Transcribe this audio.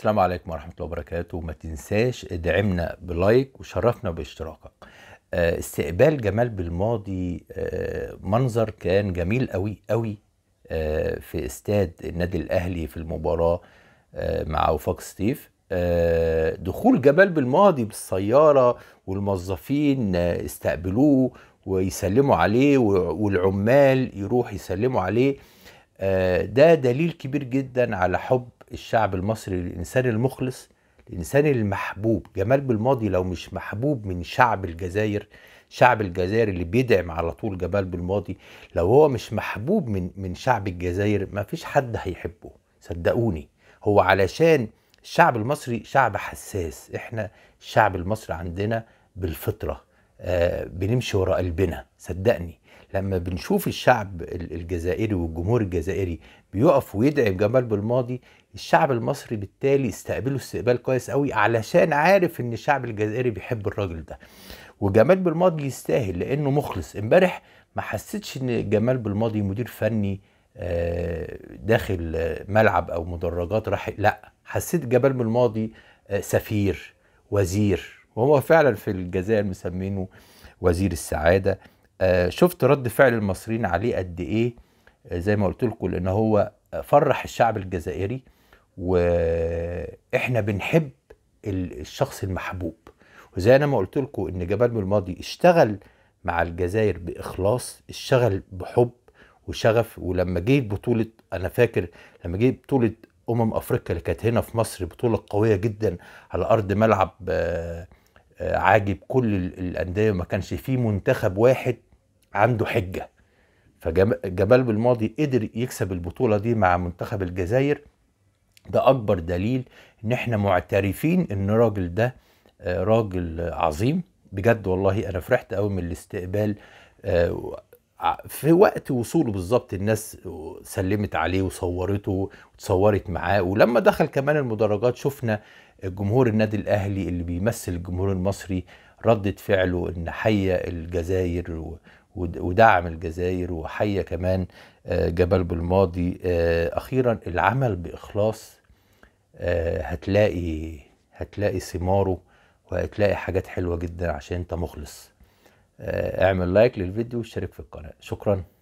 السلام عليكم ورحمة الله وبركاته وما تنساش ادعمنا بلايك وشرفنا باشتراكك آه، استقبال جمال بالماضي آه، منظر كان جميل قوي قوي آه، في استاد النادي الاهلي في المباراة مع وفاق ستيف دخول جمال بالماضي بالسيارة والموظفين استقبلوه ويسلموا عليه والعمال يروح يسلموا عليه ده دليل كبير جدا على حب الشعب المصري للإنسان المخلص الإنسان المحبوب جمال بالماضي لو مش محبوب من شعب الجزائر شعب الجزائر اللي بيدعم على طول جمال بالماضي لو هو مش محبوب من من شعب الجزائر ما فيش حد هيحبه صدقوني هو علشان الشعب المصري شعب حساس احنا الشعب المصري عندنا بالفطره آه، بنمشي وراء قلبنا صدقني لما بنشوف الشعب الجزائري والجمهور الجزائري بيقف ويدعي جمال بالماضي الشعب المصري بالتالي استقبله استقبال كويس قوي علشان عارف ان الشعب الجزائري بيحب الراجل ده وجمال بالماضي يستاهل لانه مخلص امبارح ما حسيتش ان جمال بالماضي مدير فني آه، داخل ملعب او مدرجات راح لا حسيت جمال بالماضي آه، سفير وزير وهو فعلا في الجزائر مسمينه وزير السعاده آه، شفت رد فعل المصريين عليه قد ايه آه، زي ما قلت لكم لان هو فرح الشعب الجزائري واحنا بنحب الشخص المحبوب وزي انا ما قلت لكم ان جمال الماضي اشتغل مع الجزائر باخلاص اشتغل بحب وشغف ولما جه بطوله انا فاكر لما جه بطوله امم افريقيا اللي كانت هنا في مصر بطوله قويه جدا على ارض ملعب آه عاجب كل الانديه وما كانش فيه منتخب واحد عنده حجه فجمال بالماضي قدر يكسب البطوله دي مع منتخب الجزائر ده اكبر دليل ان احنا معترفين ان الراجل ده آه، راجل عظيم بجد والله انا فرحت قوي من الاستقبال آه، آه، في وقت وصوله بالظبط الناس سلمت عليه وصورته وتصورت معاه ولما دخل كمان المدرجات شفنا جمهور النادي الاهلي اللي بيمثل الجمهور المصري ردة فعله ان حيا الجزائر ودعم الجزائر وحيا كمان آه، جبل بالماضي آه، اخيرا العمل باخلاص هتلاقي هتلاقي ثماره وهتلاقي حاجات حلوه جدا عشان انت مخلص آه، اعمل لايك للفيديو واشترك في القناة شكرا